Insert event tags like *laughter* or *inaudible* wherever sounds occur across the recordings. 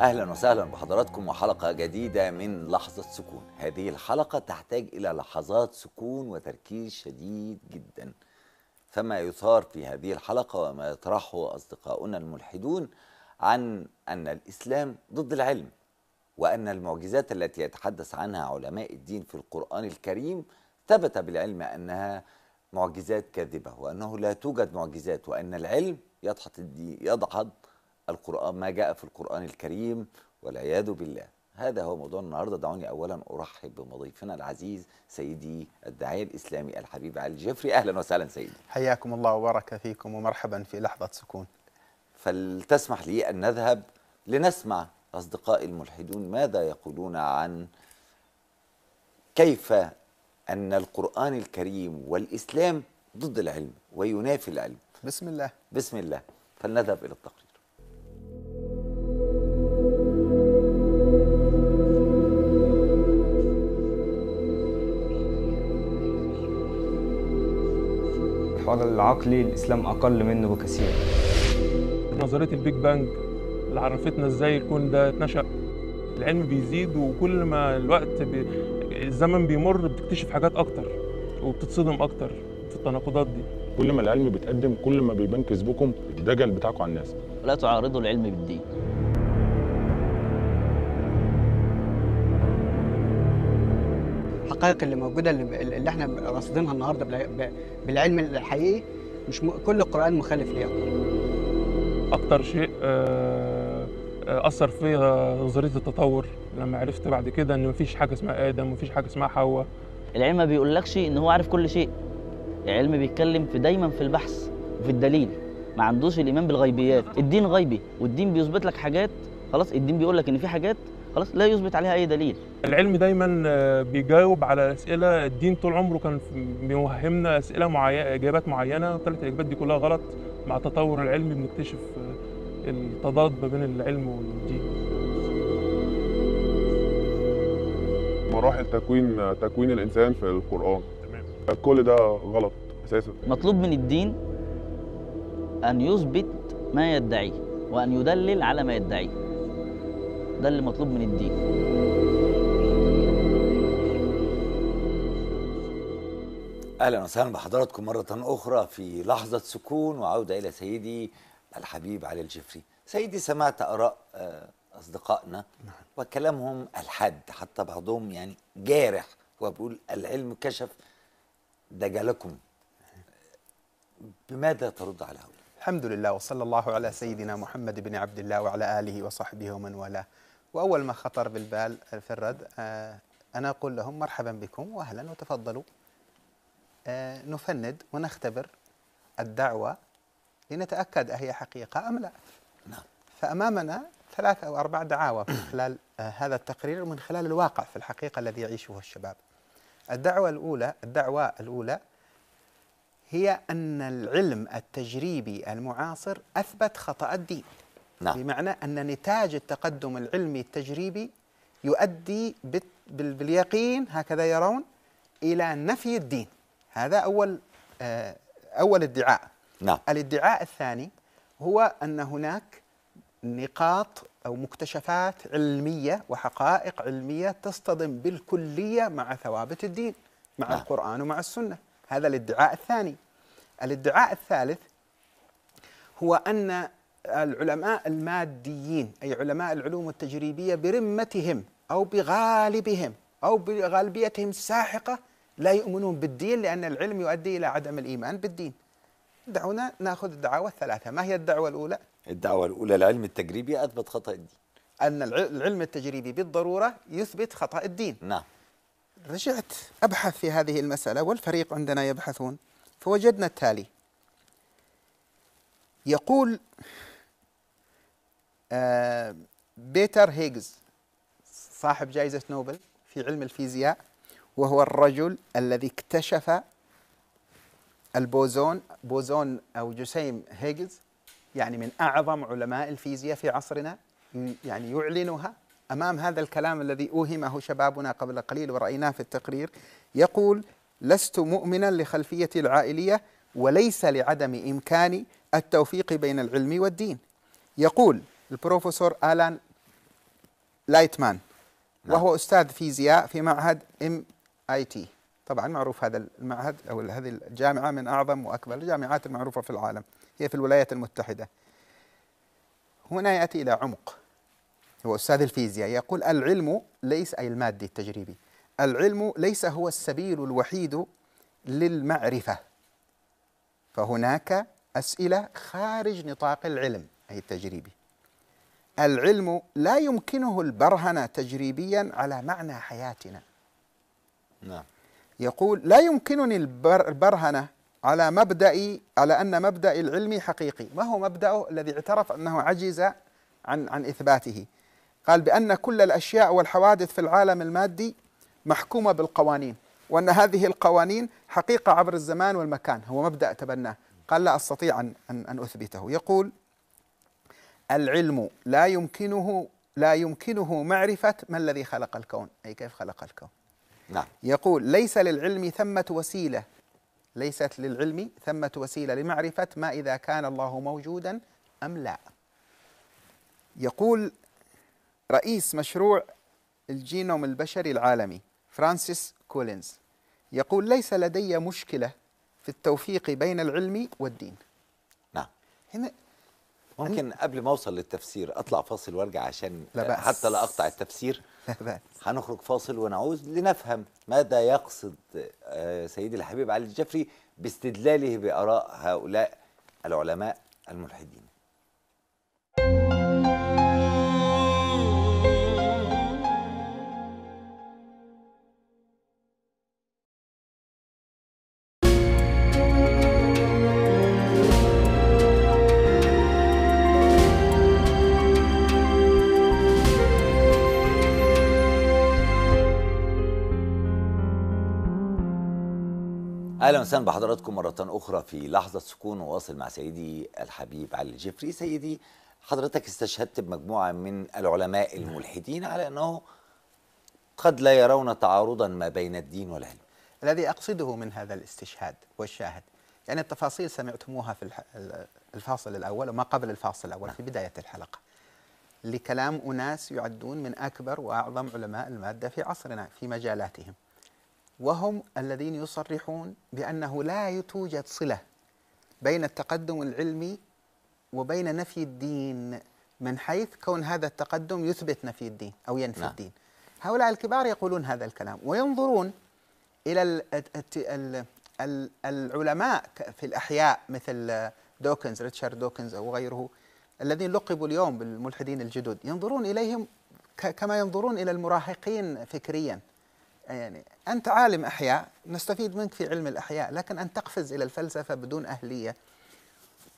اهلا وسهلا بحضراتكم وحلقه جديده من لحظه سكون هذه الحلقه تحتاج الى لحظات سكون وتركيز شديد جدا فما يثار في هذه الحلقه وما يطرحه اصدقاؤنا الملحدون عن ان الاسلام ضد العلم وان المعجزات التي يتحدث عنها علماء الدين في القران الكريم ثبت بالعلم انها معجزات كاذبه وانه لا توجد معجزات وان العلم يدحض الدين يدحض القرآن ما جاء في القرآن الكريم والعياذ بالله هذا هو موضوع النهاردة دعوني أولا أرحب بضيفنا العزيز سيدي الداعية الإسلامي الحبيب علي الجفري أهلا وسهلا سيدي حياكم الله وبارك فيكم ومرحبا في لحظة سكون فلتسمح لي أن نذهب لنسمع أصدقائي الملحدون ماذا يقولون عن كيف أن القرآن الكريم والإسلام ضد العلم وينافي العلم بسم الله بسم الله فلنذهب إلى التقرير على العقلي الإسلام أقل منه بكثير نظرية البيج بانج اللي عرفتنا إزاي الكون ده اتنشأ العلم بيزيد وكل ما الوقت بي... الزمن بيمر بتكتشف حاجات أكتر وبتتصدم أكتر في التناقضات دي كل ما العلم بيتقدم كل ما بيبان كذبكم الدجل بتاعكم على الناس لا تعارضوا العلم بالدين الحقائق اللي موجوده اللي, اللي احنا راصدينها النهارده بالعلم الحقيقي مش م... كل القران مخالف ليها اكتر شيء آه، آه، اثر فيها نظريه التطور لما عرفت بعد كده ان مفيش حاجه اسمها ادم ومفيش حاجه اسمها حواء العلم ما بيقولكش ان هو عارف كل شيء العلم بيتكلم في دايما في البحث وفي الدليل ما عندوش الايمان بالغيبيات الدين غيبي والدين بيثبت لك حاجات خلاص الدين بيقول لك ان في حاجات خلاص لا يثبت عليها اي دليل العلم دايما آه، بيجاوب على اسئله الدين طول عمره كان بيوهمنا اسئله معينه اجابات معينه طلعت الاجابات دي كلها غلط مع التطور العلمي بنكتشف آه، التضاد ما بين العلم والدين مراحل تكوين تكوين الانسان في القران تمام كل ده غلط اساسا مطلوب من الدين ان يثبت ما يدعيه وان يدلل على ما يدعيه ده اللي مطلوب من الدين اهلا وسهلا بحضراتكم مره اخرى في لحظه سكون وعوده الى سيدي الحبيب علي الجفري سيدي سمعت اراء آه، اصدقائنا نعم. وكلامهم الحاد حتى بعضهم يعني جارح هو بيقول العلم كشف دجلكم بماذا ترد على هؤلاء الحمد لله وصلى الله على سيدنا محمد بن عبد الله وعلى آله وصحبه ومن والاه وأول ما خطر بالبال آه، في الرد آه، أنا أقول لهم مرحبا بكم وأهلا وتفضلوا آه، نفند ونختبر الدعوة لنتأكد أهي حقيقة أم لا نعم. فأمامنا ثلاث أو أربع دعاوى من خلال هذا التقرير ومن خلال الواقع في الحقيقة الذي يعيشه الشباب الدعوة الأولى الدعوة الأولى هي أن العلم التجريبي المعاصر أثبت خطأ الدين نعم. بمعنى أن نتاج التقدم العلمي التجريبي يؤدي باليقين هكذا يرون إلى نفي الدين هذا أول آه، أول ادعاء نعم. الادعاء الثاني هو أن هناك نقاط أو مكتشفات علمية وحقائق علمية تصطدم بالكلية مع ثوابت الدين مع نعم. القرآن ومع السنة هذا الادعاء الثاني الادعاء الثالث هو أن العلماء الماديين أي علماء العلوم التجريبية برمتهم أو بغالبهم أو بغالبيتهم الساحقة لا يؤمنون بالدين لأن العلم يؤدي إلى عدم الإيمان بالدين دعونا ناخذ الدعاوى الثلاثة ما هي الدعوة الأولى؟ الدعوة الأولى العلم التجريبي أثبت خطأ الدين أن العلم التجريبي بالضرورة يثبت خطأ الدين نعم رجعت أبحث في هذه المسألة والفريق عندنا يبحثون فوجدنا التالي يقول آه، بيتر هيجز صاحب جائزة نوبل في علم الفيزياء وهو الرجل الذي اكتشف البوزون بوزون أو جسيم هيجز يعني من أعظم علماء الفيزياء في عصرنا يعني يعلنها أمام هذا الكلام الذي أوهمه شبابنا قبل قليل ورأيناه في التقرير يقول لست مؤمنا لخلفية العائلية وليس لعدم إمكاني التوفيق بين العلم والدين يقول البروفيسور آلان لايتمان نعم. وهو أستاذ فيزياء في معهد ام اي تي طبعا معروف هذا المعهد أو هذه الجامعة من أعظم وأكبر الجامعات المعروفة في العالم هي في الولايات المتحدة هنا يأتي إلى عمق هو أستاذ الفيزياء يقول العلم ليس أي المادي التجريبي العلم ليس هو السبيل الوحيد للمعرفة فهناك أسئلة خارج نطاق العلم أي التجريبي العلم لا يمكنه البرهنة تجريبيا على معنى حياتنا نعم يقول لا يمكنني البرهنة على مبدأ على أن مبدأ العلم حقيقي ما هو مبدأه الذي اعترف أنه عجز عن, عن إثباته قال بأن كل الأشياء والحوادث في العالم المادي محكومة بالقوانين وأن هذه القوانين حقيقة عبر الزمان والمكان هو مبدأ تبناه قال لا أستطيع أن, أن أثبته يقول العلم لا يمكنه لا يمكنه معرفة ما الذي خلق الكون أي كيف خلق الكون نعم. يقول ليس للعلم ثمة وسيلة ليست للعلم ثمة وسيلة لمعرفة ما إذا كان الله موجودا أم لا يقول رئيس مشروع الجينوم البشري العالمي فرانسيس كولينز يقول ليس لدي مشكلة في التوفيق بين العلم والدين نعم هنا ممكن قبل ما اوصل للتفسير اطلع فاصل وارجع عشان لا بأس. حتى لا اقطع التفسير *laughs* لا بأس. هنخرج فاصل ونعود لنفهم ماذا يقصد آه، سيدي الحبيب علي الجفري باستدلاله باراء هؤلاء العلماء الملحدين اهلا وسهلا بحضراتكم مره اخرى في لحظه سكون وواصل مع سيدي الحبيب علي الجفري سيدي حضرتك استشهدت بمجموعه من العلماء الملحدين على انه قد لا يرون تعارضا ما بين الدين والعلم الذي اقصده من هذا الاستشهاد والشاهد يعني التفاصيل سمعتموها في الفاصل الاول وما قبل الفاصل الاول نعم. في بدايه الحلقه لكلام اناس يعدون من اكبر واعظم علماء الماده في عصرنا في مجالاتهم وهم الذين يصرحون بأنه لا توجد صلة بين التقدم العلمي وبين نفي الدين من حيث كون هذا التقدم يثبت نفي الدين أو ينفي نعم. الدين هؤلاء الكبار يقولون هذا الكلام وينظرون إلى العلماء في الأحياء مثل دوكنز ريتشارد دوكنز أو غيره الذين لقبوا اليوم بالملحدين الجدد ينظرون إليهم كما ينظرون إلى المراهقين فكريا يعني أنت عالم أحياء نستفيد منك في علم الأحياء لكن أن تقفز إلى الفلسفة بدون أهلية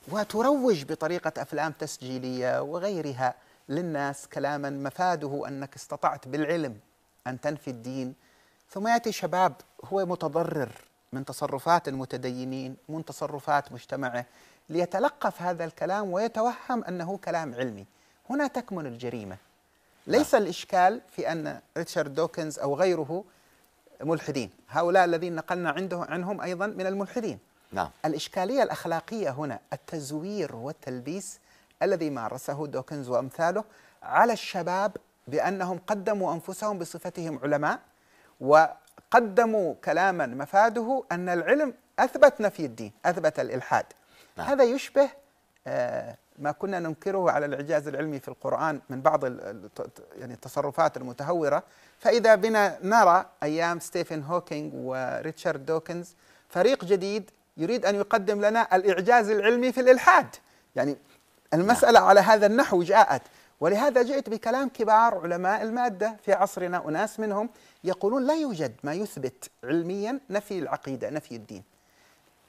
وتروج بطريقة أفلام تسجيلية وغيرها للناس كلاما مفاده أنك استطعت بالعلم أن تنفي الدين ثم يأتي شباب هو متضرر من تصرفات المتدينين من تصرفات مجتمعه ليتلقف هذا الكلام ويتوهم أنه كلام علمي هنا تكمن الجريمة نعم. ليس الإشكال في أن ريتشارد دوكنز أو غيره ملحدين هؤلاء الذين نقلنا عنده عنهم أيضا من الملحدين نعم. الإشكالية الأخلاقية هنا التزوير والتلبيس الذي مارسه دوكنز وأمثاله على الشباب بأنهم قدموا أنفسهم بصفتهم علماء وقدموا كلاما مفاده أن العلم أثبت نفي الدين أثبت الإلحاد نعم. هذا يشبه آه، ما كنا ننكره على الإعجاز العلمي في القرآن من بعض يعني التصرفات المتهورة فإذا بنا نرى أيام ستيفن هوكينج وريتشارد دوكنز فريق جديد يريد أن يقدم لنا الإعجاز العلمي في الإلحاد يعني المسألة نعم. على هذا النحو جاءت ولهذا جئت بكلام كبار علماء المادة في عصرنا أناس منهم يقولون لا يوجد ما يثبت علميا نفي العقيدة نفي الدين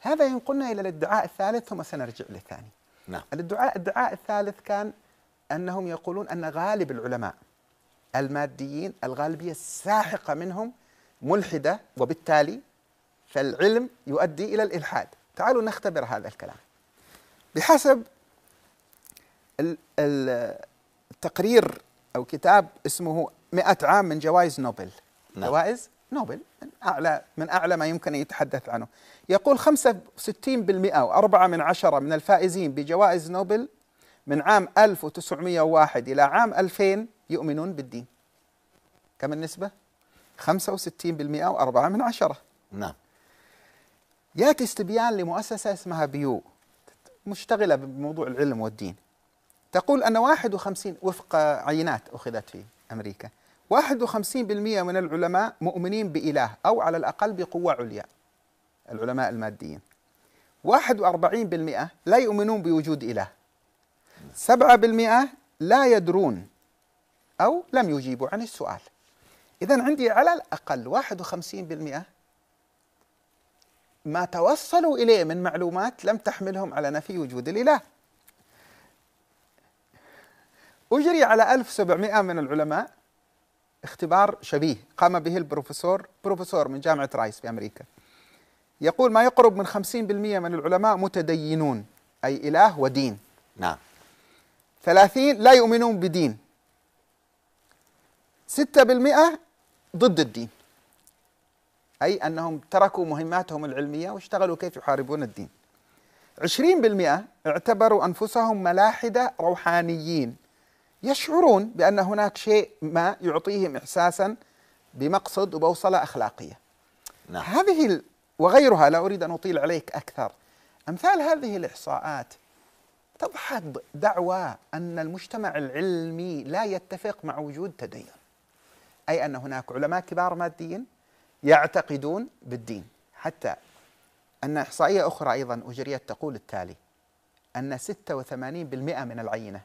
هذا ينقلنا إلى الادعاء الثالث ثم سنرجع للثاني نعم الدعاء الدعاء الثالث كان انهم يقولون ان غالب العلماء الماديين الغالبيه الساحقه منهم ملحده وبالتالي فالعلم يؤدي الى الالحاد تعالوا نختبر هذا الكلام بحسب التقرير او كتاب اسمه 100 عام من جوائز نوبل نعم. جوائز نوبل من أعلى من أعلى ما يمكن أن يتحدث عنه يقول 65% وأربعة من عشرة من الفائزين بجوائز نوبل من عام 1901 إلى عام 2000 يؤمنون بالدين كم النسبة؟ 65% وأربعة من عشرة نعم يأتي استبيان لمؤسسة اسمها بيو مشتغلة بموضوع العلم والدين تقول أن 51 وفق عينات أخذت في أمريكا 51% من العلماء مؤمنين بإله أو على الأقل بقوة عليا العلماء الماديين 41% لا يؤمنون بوجود إله 7% لا يدرون أو لم يجيبوا عن السؤال إذا عندي على الأقل 51% ما توصلوا إليه من معلومات لم تحملهم على نفي وجود الإله أجري على 1700 من العلماء اختبار شبيه قام به البروفيسور بروفيسور من جامعة رايس بأمريكا يقول ما يقرب من 50% من العلماء متدينون أي إله ودين نعم 30 لا يؤمنون بدين 6% ضد الدين أي أنهم تركوا مهماتهم العلمية واشتغلوا كيف يحاربون الدين 20% اعتبروا أنفسهم ملاحدة روحانيين يشعرون بأن هناك شيء ما يعطيهم إحساسا بمقصد وبوصلة أخلاقية نعم. هذه وغيرها لا أريد أن أطيل عليك أكثر أمثال هذه الإحصاءات تضحض دعوى أن المجتمع العلمي لا يتفق مع وجود تدين أي أن هناك علماء كبار ماديين يعتقدون بالدين حتى أن إحصائية أخرى أيضا أجريت تقول التالي أن 86% من العينة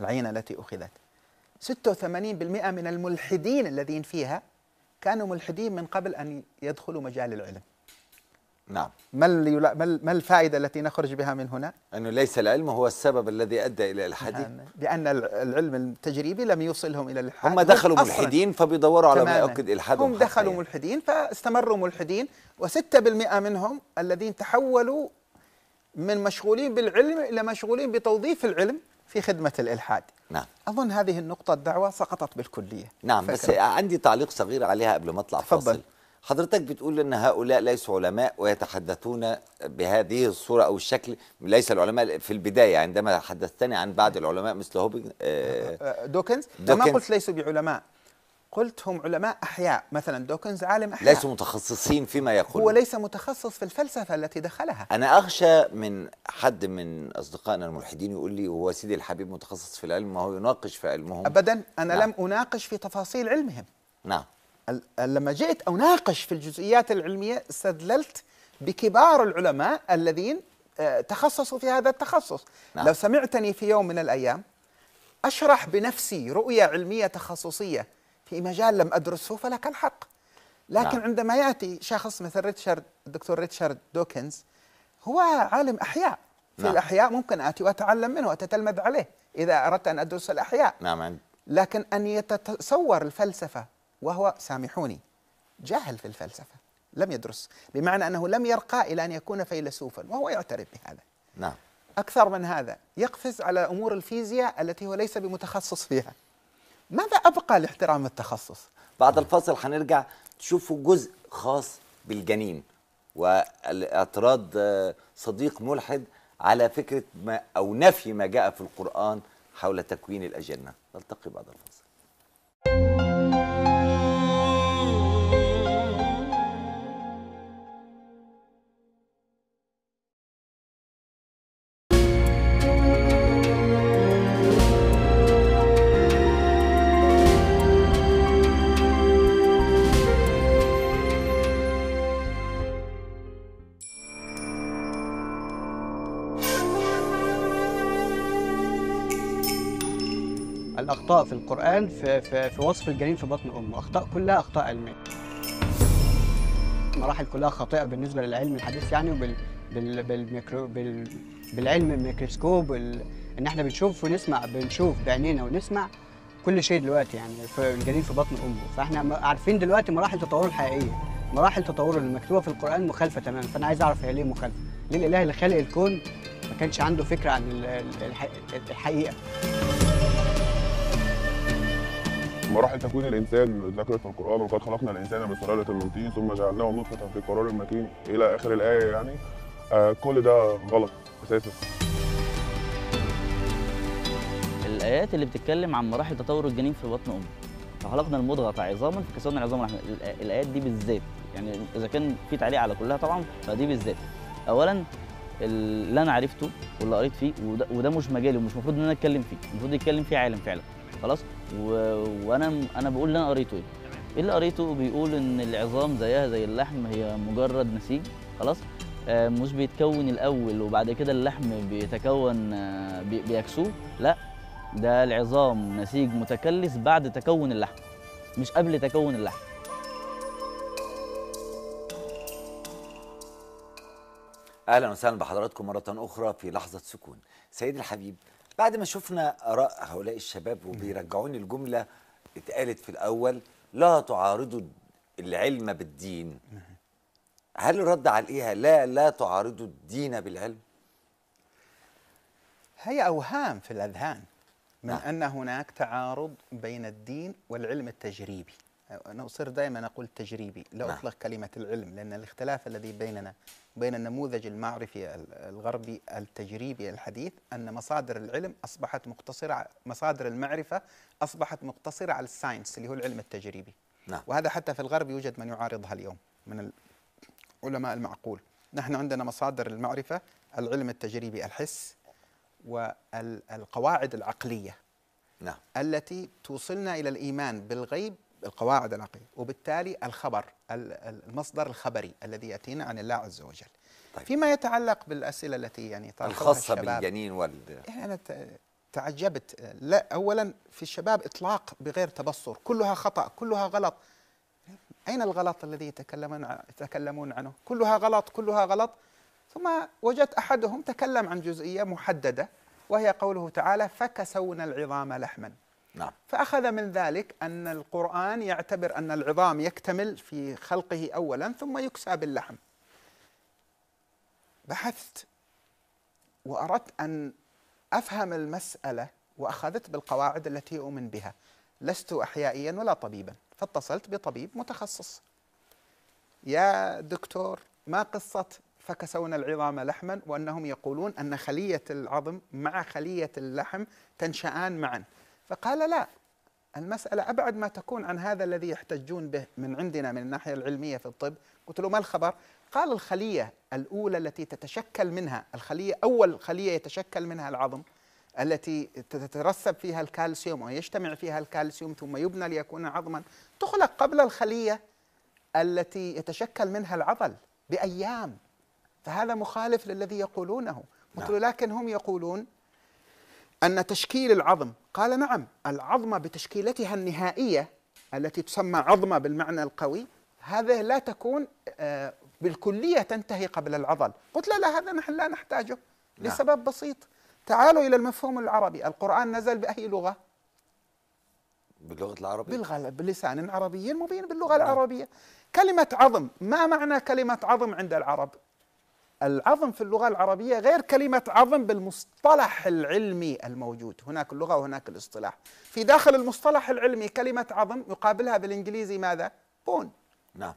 العينة التي أخذت 86% من الملحدين الذين فيها كانوا ملحدين من قبل أن يدخلوا مجال العلم نعم ما ما الفائده التي نخرج بها من هنا؟ انه ليس العلم هو السبب الذي ادى الى الإلحاد نعم. لان العلم التجريبي لم يوصلهم الى الالحاد هم دخلوا ملحدين فبيدوروا على ما يؤكد الحادهم هم دخلوا ملحدين فاستمروا ملحدين و6% منهم الذين تحولوا من مشغولين بالعلم الى مشغولين بتوظيف العلم في خدمة الإلحاد نعم أظن هذه النقطة الدعوة سقطت بالكلية نعم فكرة. بس عندي تعليق صغير عليها قبل ما أطلع تفضل. فاصل حضرتك بتقول ان هؤلاء ليسوا علماء ويتحدثون بهذه الصوره او الشكل ليس العلماء في البدايه عندما حدثتني عن بعض العلماء مثل هوبنج آه،, آه،, آه دوكنز, دوكنز. ما قلت ليسوا بعلماء قلت هم علماء أحياء مثلا دوكنز عالم أحياء ليسوا متخصصين فيما يقول هو ليس متخصص في الفلسفة التي دخلها أنا أخشى من حد من أصدقائنا الملحدين يقول لي هو سيدي الحبيب متخصص في العلم وهو يناقش في علمهم أبدا أنا نعم. لم أناقش في تفاصيل علمهم نعم لما جئت أناقش في الجزئيات العلمية استدللت بكبار العلماء الذين آه، تخصصوا في هذا التخصص نعم. لو سمعتني في يوم من الأيام أشرح بنفسي رؤية علمية تخصصية في مجال لم أدرسه فلك الحق لكن لا. نعم. عندما يأتي شخص مثل ريتشارد الدكتور ريتشارد دوكنز هو عالم أحياء في لا. نعم. الأحياء ممكن آتي وأتعلم منه وأتتلمذ عليه إذا أردت أن أدرس الأحياء نعم لكن أن يتصور الفلسفة وهو سامحوني جاهل في الفلسفة لم يدرس بمعنى أنه لم يرقى إلى أن يكون فيلسوفا وهو يعترف بهذا نعم أكثر من هذا يقفز على أمور الفيزياء التي هو ليس بمتخصص فيها ماذا أبقى لاحترام التخصص؟ بعد الفاصل هنرجع تشوفوا جزء خاص بالجنين والاعتراض آه، صديق ملحد على فكرة ما أو نفي ما جاء في القرآن حول تكوين الأجنة نلتقي بعد الفاصل القرآن في, في, في وصف الجنين في بطن أمه أخطاء كلها أخطاء علمية مراحل كلها خاطئة بالنسبة للعلم الحديث يعني وبال بال بالميكرو بال بالعلم الميكروسكوب ان احنا بنشوف ونسمع بنشوف بعينينا ونسمع كل شيء دلوقتي يعني في الجنين في بطن امه فاحنا عارفين دلوقتي مراحل تطوره الحقيقيه مراحل تطوره المكتوبه في القران مخالفه تماما فانا عايز اعرف هي ليه مخالفه ليه الاله اللي خلق الكون ما كانش عنده فكره عن الحقيقه مراحل تكوين الانسان ذكرت في القران وقد خلقنا الانسان من سلاله من طين ثم جعلناه نطفه في قرار مكين الى اخر الايه يعني آه كل ده غلط اساسا الايات اللي بتتكلم عن مراحل تطور الجنين في بطن امه فخلقنا المضغه عظاما فكسرنا العظام الايات دي بالذات يعني اذا كان في تعليق على كلها طبعا فدي بالذات اولا اللي انا عرفته واللي قريت فيه وده, وده مش مجالي ومش المفروض ان انا اتكلم فيه المفروض يتكلم فيه عالم فعلا خلاص و... وانا انا بقول اللي انا قريته ايه اللي قريته بيقول ان العظام زيها زي اللحم هي مجرد نسيج خلاص آه، مش بيتكون الاول وبعد كده اللحم بيتكون آه، بي... بيكسوه لا ده العظام نسيج متكلس بعد تكون اللحم مش قبل تكون اللحم اهلا وسهلا بحضراتكم مره اخرى في لحظه سكون سيد الحبيب بعد ما شفنا اراء هؤلاء الشباب وبيرجعوني الجمله اتقالت في الاول لا تعارضوا العلم بالدين هل الرد عليها لا لا تعارضوا الدين بالعلم هي اوهام في الاذهان من نعم. ان هناك تعارض بين الدين والعلم التجريبي أنا أصر دائما أقول تجريبي لا نعم. أطلق كلمة العلم لأن الاختلاف الذي بيننا وبين النموذج المعرفي الغربي التجريبي الحديث أن مصادر العلم أصبحت مقتصرة مصادر المعرفة أصبحت مقتصرة على الساينس اللي هو العلم التجريبي نعم. وهذا حتى في الغرب يوجد من يعارضها اليوم من علماء المعقول نحن عندنا مصادر المعرفة العلم التجريبي الحس والقواعد العقلية نعم. التي توصلنا إلى الإيمان بالغيب القواعد العقلية وبالتالي الخبر المصدر الخبري الذي يأتينا عن الله عز وجل طيب. فيما يتعلق بالأسئلة التي يعني الخاصة بالجنين وال يعني أنا تعجبت لا أولا في الشباب إطلاق بغير تبصر كلها خطأ كلها غلط أين الغلط الذي يتكلمون يتكلمون عنه كلها غلط كلها غلط ثم وجدت أحدهم تكلم عن جزئية محددة وهي قوله تعالى فكسونا العظام لحما نعم. فأخذ من ذلك أن القرآن يعتبر أن العظام يكتمل في خلقه أولا ثم يكسى باللحم بحثت وأردت أن أفهم المسألة وأخذت بالقواعد التي أؤمن بها لست أحيائيا ولا طبيبا فاتصلت بطبيب متخصص يا دكتور ما قصة فكسونا العظام لحما وأنهم يقولون أن خلية العظم مع خلية اللحم تنشأان معا فقال لا المسألة أبعد ما تكون عن هذا الذي يحتجون به من عندنا من الناحية العلمية في الطب قلت له ما الخبر قال الخلية الأولى التي تتشكل منها الخلية أول خلية يتشكل منها العظم التي تترسب فيها الكالسيوم ويجتمع فيها الكالسيوم ثم يبنى ليكون عظما تخلق قبل الخلية التي يتشكل منها العضل بأيام فهذا مخالف للذي يقولونه قلت له نعم. لكن هم يقولون أن تشكيل العظم قال نعم العظمة بتشكيلتها النهائية التي تسمى عظمة بالمعنى القوي هذه لا تكون آه، بالكلية تنتهي قبل العضل قلت لا لا هذا نحن لا نحتاجه نعم. لسبب بسيط تعالوا إلى المفهوم العربي القرآن نزل بأي لغة؟ باللغة العربية بالغلب بلسان عربي مبين باللغة نعم. العربية كلمة عظم ما معنى كلمة عظم عند العرب؟ العظم في اللغة العربية غير كلمة عظم بالمصطلح العلمي الموجود هناك اللغة وهناك الاصطلاح في داخل المصطلح العلمي كلمة عظم يقابلها بالإنجليزي ماذا؟ بون نعم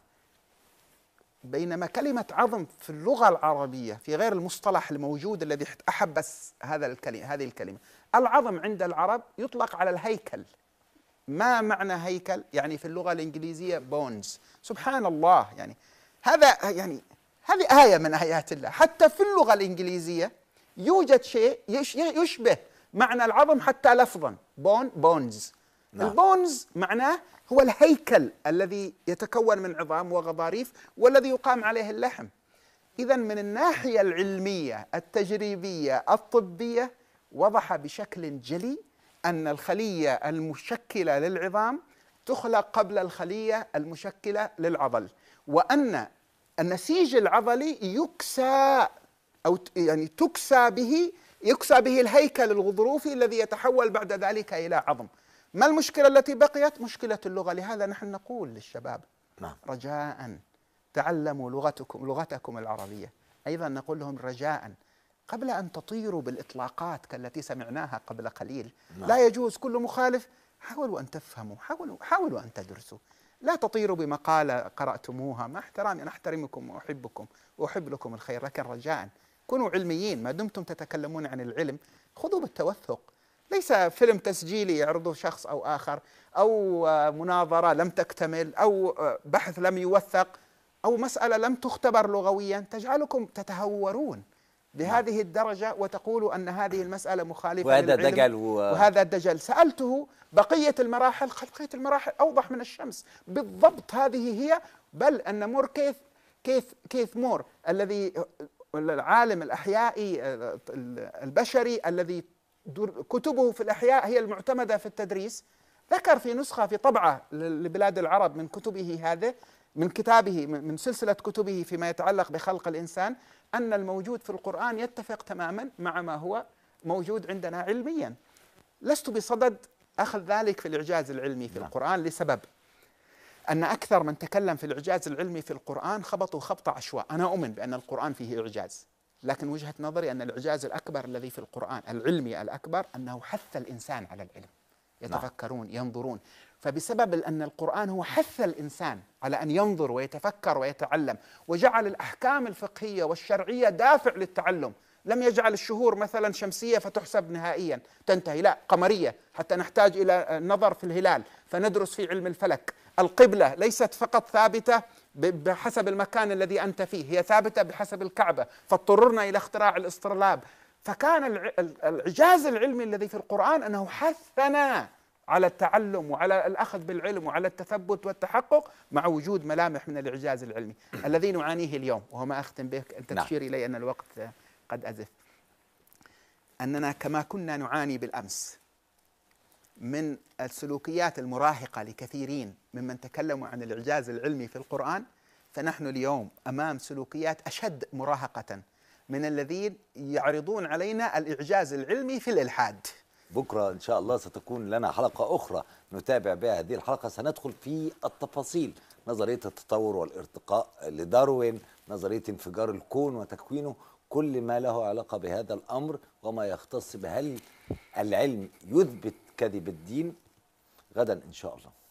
بينما كلمة عظم في اللغة العربية في غير المصطلح الموجود الذي أحبس هذا الكلمة هذه الكلمة العظم عند العرب يطلق على الهيكل ما معنى هيكل؟ يعني في اللغة الإنجليزية بونز سبحان الله يعني هذا يعني هذه آية من آيات الله حتى في اللغة الإنجليزية يوجد شيء يشبه معنى العظم حتى لفظا بون بونز نعم. البونز معناه هو الهيكل الذي يتكون من عظام وغضاريف والذي يقام عليه اللحم إذا من الناحية العلمية التجريبية الطبية وضح بشكل جلي أن الخلية المشكلة للعظام تخلق قبل الخلية المشكلة للعضل وأن النسيج العضلي يكسى أو يعني تكسى به يكسى به الهيكل الغضروفي الذي يتحول بعد ذلك إلى عظم ما المشكلة التي بقيت؟ مشكلة اللغة لهذا نحن نقول للشباب نعم. رجاء تعلموا لغتكم لغتكم العربية أيضا نقول لهم رجاء قبل أن تطيروا بالإطلاقات كالتي سمعناها قبل قليل نعم. لا يجوز كل مخالف حاولوا أن تفهموا حاولوا, حاولوا أن تدرسوا لا تطيروا بمقالة قرأتموها مع احترامي أنا أحترمكم وأحبكم وأحب لكم الخير لكن رجاء كونوا علميين ما دمتم تتكلمون عن العلم خذوا بالتوثق ليس فيلم تسجيلي يعرضه شخص أو آخر أو مناظرة لم تكتمل أو بحث لم يوثق أو مسألة لم تختبر لغويا تجعلكم تتهورون نعم. بهذه الدرجة وتقول أن هذه المسألة مخالفة وهذا دجل و... وهذا دجل سألته بقية المراحل بقية المراحل أوضح من الشمس بالضبط هذه هي بل أن مور كيث كيث, كيث مور الذي العالم الأحيائي البشري الذي كتبه في الأحياء هي المعتمدة في التدريس ذكر في نسخة في طبعة لبلاد العرب من كتبه هذا من كتابه من سلسلة كتبه فيما يتعلق بخلق الإنسان أن الموجود في القرآن يتفق تماما مع ما هو موجود عندنا علميا لست بصدد أخذ ذلك في الإعجاز العلمي في نعم. القرآن لسبب أن أكثر من تكلم في الإعجاز العلمي في القرآن خبطوا خبط عشواء أنا أؤمن بأن القرآن فيه إعجاز لكن وجهة نظري أن الإعجاز الأكبر الذي في القرآن العلمي الأكبر أنه حث الإنسان على العلم نعم. يتفكرون ينظرون فبسبب أن القرآن هو حث الإنسان على أن ينظر ويتفكر ويتعلم وجعل الأحكام الفقهية والشرعية دافع للتعلم لم يجعل الشهور مثلا شمسية فتحسب نهائيا تنتهي لا قمرية حتى نحتاج إلى نظر في الهلال فندرس في علم الفلك القبلة ليست فقط ثابتة بحسب المكان الذي أنت فيه هي ثابتة بحسب الكعبة فاضطررنا إلى اختراع الاسترلاب فكان الإعجاز العلمي الذي في القرآن أنه حثنا على التعلم وعلى الأخذ بالعلم وعلى التثبت والتحقق مع وجود ملامح من الإعجاز العلمي نعم. الذي نعانيه اليوم وهو ما أختم به أنت نعم. تشير إلي أن الوقت قد أزف أننا كما كنا نعاني بالأمس من السلوكيات المراهقة لكثيرين ممن تكلموا عن الإعجاز العلمي في القرآن فنحن اليوم أمام سلوكيات أشد مراهقة من الذين يعرضون علينا الإعجاز العلمي في الإلحاد بكرة إن شاء الله ستكون لنا حلقة أخرى نتابع بها هذه الحلقة سندخل في التفاصيل نظرية التطور والارتقاء لداروين نظرية انفجار الكون وتكوينه كل ما له علاقة بهذا الأمر وما يختص بهل العلم يثبت كذب الدين غدا إن شاء الله